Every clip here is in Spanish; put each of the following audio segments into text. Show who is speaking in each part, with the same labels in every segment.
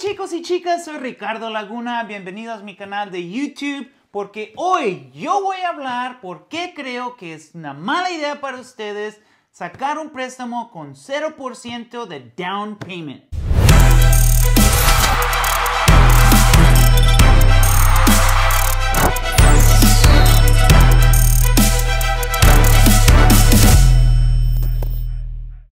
Speaker 1: chicos y chicas, soy Ricardo Laguna, bienvenidos a mi canal de YouTube porque hoy yo voy a hablar por qué creo que es una mala idea para ustedes sacar un préstamo con 0% de down payment.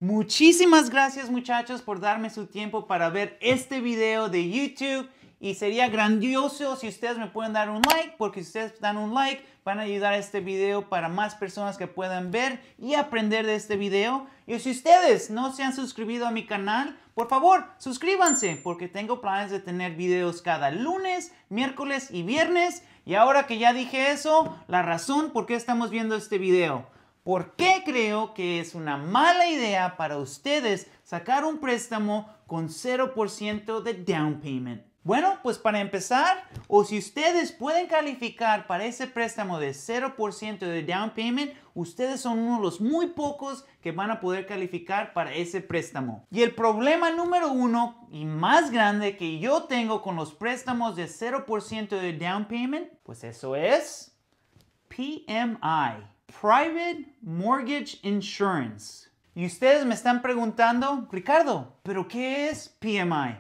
Speaker 1: Muchísimas gracias muchachos por darme su tiempo para ver este video de YouTube y sería grandioso si ustedes me pueden dar un like porque si ustedes dan un like van a ayudar a este video para más personas que puedan ver y aprender de este video. Y si ustedes no se han suscrito a mi canal, por favor, suscríbanse porque tengo planes de tener videos cada lunes, miércoles y viernes. Y ahora que ya dije eso, la razón por qué estamos viendo este video. ¿Por qué creo que es una mala idea para ustedes sacar un préstamo con 0% de down payment? Bueno, pues para empezar, o si ustedes pueden calificar para ese préstamo de 0% de down payment, ustedes son uno de los muy pocos que van a poder calificar para ese préstamo. Y el problema número uno y más grande que yo tengo con los préstamos de 0% de down payment, pues eso es PMI. Private Mortgage Insurance. Y ustedes me están preguntando, Ricardo, ¿pero qué es PMI?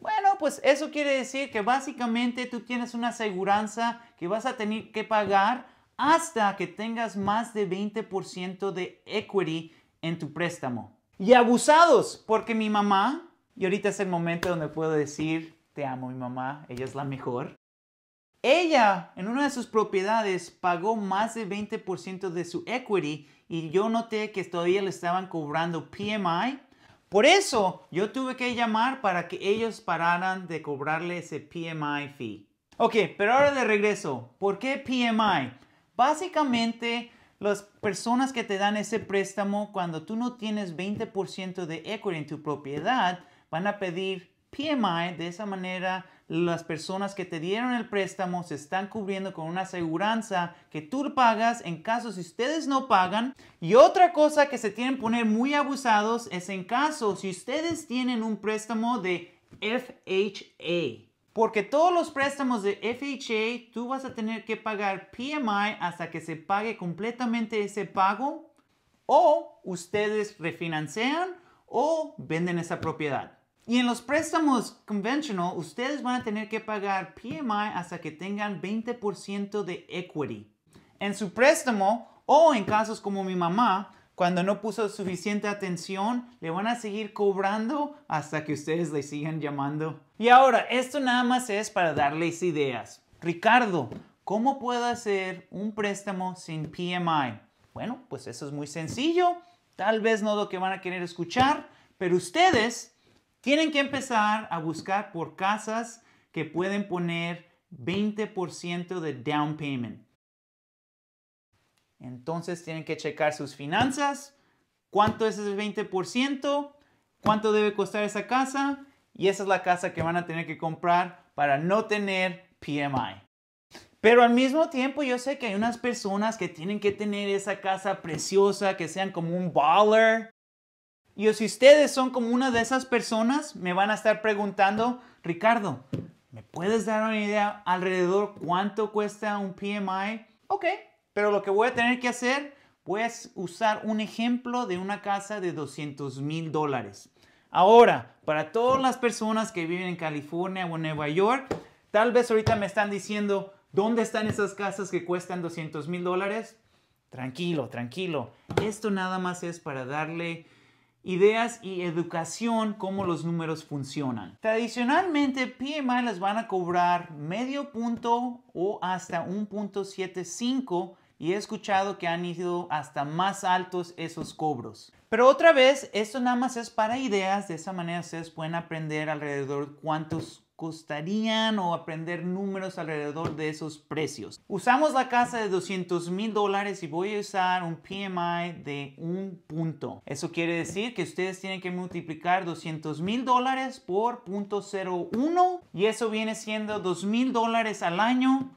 Speaker 1: Bueno, pues eso quiere decir que básicamente tú tienes una aseguranza que vas a tener que pagar hasta que tengas más de 20% de equity en tu préstamo. Y abusados, porque mi mamá, y ahorita es el momento donde puedo decir, te amo mi mamá, ella es la mejor. Ella, en una de sus propiedades, pagó más de 20% de su equity y yo noté que todavía le estaban cobrando PMI. Por eso yo tuve que llamar para que ellos pararan de cobrarle ese PMI fee. Ok, pero ahora de regreso, ¿por qué PMI? Básicamente, las personas que te dan ese préstamo cuando tú no tienes 20% de equity en tu propiedad van a pedir PMI, de esa manera las personas que te dieron el préstamo se están cubriendo con una aseguranza que tú pagas en caso si ustedes no pagan. Y otra cosa que se tienen que poner muy abusados es en caso si ustedes tienen un préstamo de FHA. Porque todos los préstamos de FHA tú vas a tener que pagar PMI hasta que se pague completamente ese pago o ustedes refinancian o venden esa propiedad. Y en los préstamos conventional, ustedes van a tener que pagar PMI hasta que tengan 20% de equity. En su préstamo o en casos como mi mamá, cuando no puso suficiente atención, le van a seguir cobrando hasta que ustedes le sigan llamando. Y ahora, esto nada más es para darles ideas. Ricardo, ¿cómo puedo hacer un préstamo sin PMI? Bueno, pues eso es muy sencillo. Tal vez no lo que van a querer escuchar, pero ustedes tienen que empezar a buscar por casas que pueden poner 20% de down payment. Entonces tienen que checar sus finanzas, cuánto es ese 20%, cuánto debe costar esa casa y esa es la casa que van a tener que comprar para no tener PMI. Pero al mismo tiempo yo sé que hay unas personas que tienen que tener esa casa preciosa, que sean como un baller, y si ustedes son como una de esas personas, me van a estar preguntando, Ricardo, ¿me puedes dar una idea alrededor cuánto cuesta un PMI? Ok, pero lo que voy a tener que hacer, voy a usar un ejemplo de una casa de 200 mil dólares. Ahora, para todas las personas que viven en California o Nueva York, tal vez ahorita me están diciendo, ¿dónde están esas casas que cuestan 200 mil dólares? Tranquilo, tranquilo. Esto nada más es para darle ideas y educación cómo los números funcionan. Tradicionalmente, PMI les van a cobrar medio punto o hasta 1.75 y he escuchado que han ido hasta más altos esos cobros. Pero otra vez, esto nada más es para ideas, de esa manera ustedes pueden aprender alrededor cuántos gustarían o aprender números alrededor de esos precios. Usamos la casa de 200 mil dólares y voy a usar un PMI de un punto. Eso quiere decir que ustedes tienen que multiplicar 200 mil dólares por .01 y eso viene siendo 2 mil dólares al año.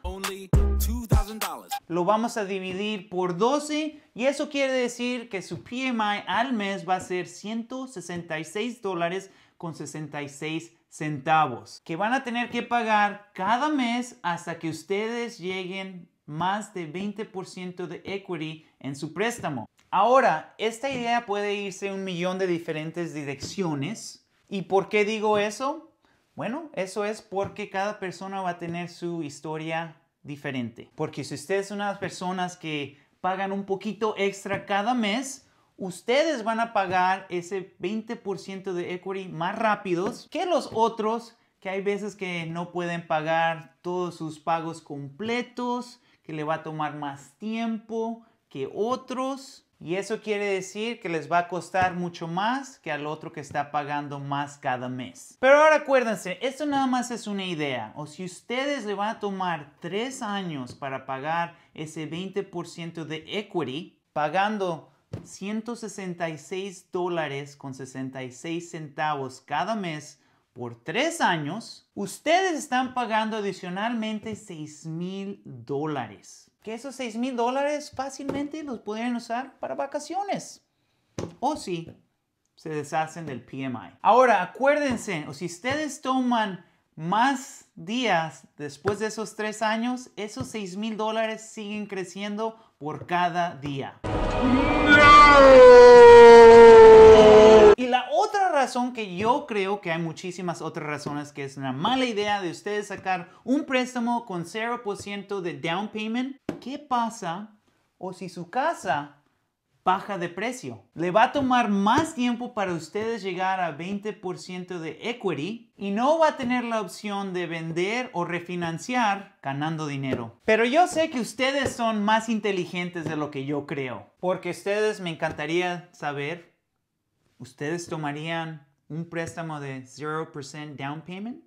Speaker 1: lo vamos a dividir por 12 y eso quiere decir que su PMI al mes va a ser 166 dólares con 66 centavos que van a tener que pagar cada mes hasta que ustedes lleguen más de 20% de equity en su préstamo. Ahora, esta idea puede irse un millón de diferentes direcciones. ¿Y por qué digo eso? Bueno, eso es porque cada persona va a tener su historia diferente. Porque si ustedes son unas personas que pagan un poquito extra cada mes, ustedes van a pagar ese 20% de equity más rápidos que los otros, que hay veces que no pueden pagar todos sus pagos completos, que le va a tomar más tiempo que otros. Y eso quiere decir que les va a costar mucho más que al otro que está pagando más cada mes. Pero ahora acuérdense, esto nada más es una idea. O si ustedes le van a tomar tres años para pagar ese 20% de equity, pagando 166 dólares con 66 centavos cada mes por tres años, ustedes están pagando adicionalmente 6 mil dólares. Que esos 6 mil dólares fácilmente los podrían usar para vacaciones. O si se deshacen del PMI. Ahora, acuérdense, o si ustedes toman más días después de esos tres años, esos 6 mil dólares siguen creciendo por cada día. Y la otra razón que yo creo que hay muchísimas otras razones que es una mala idea de ustedes sacar un préstamo con 0% de down payment. ¿Qué pasa o si su casa baja de precio. Le va a tomar más tiempo para ustedes llegar a 20% de equity y no va a tener la opción de vender o refinanciar ganando dinero. Pero yo sé que ustedes son más inteligentes de lo que yo creo, porque ustedes me encantaría saber, ¿ustedes tomarían un préstamo de 0% down payment?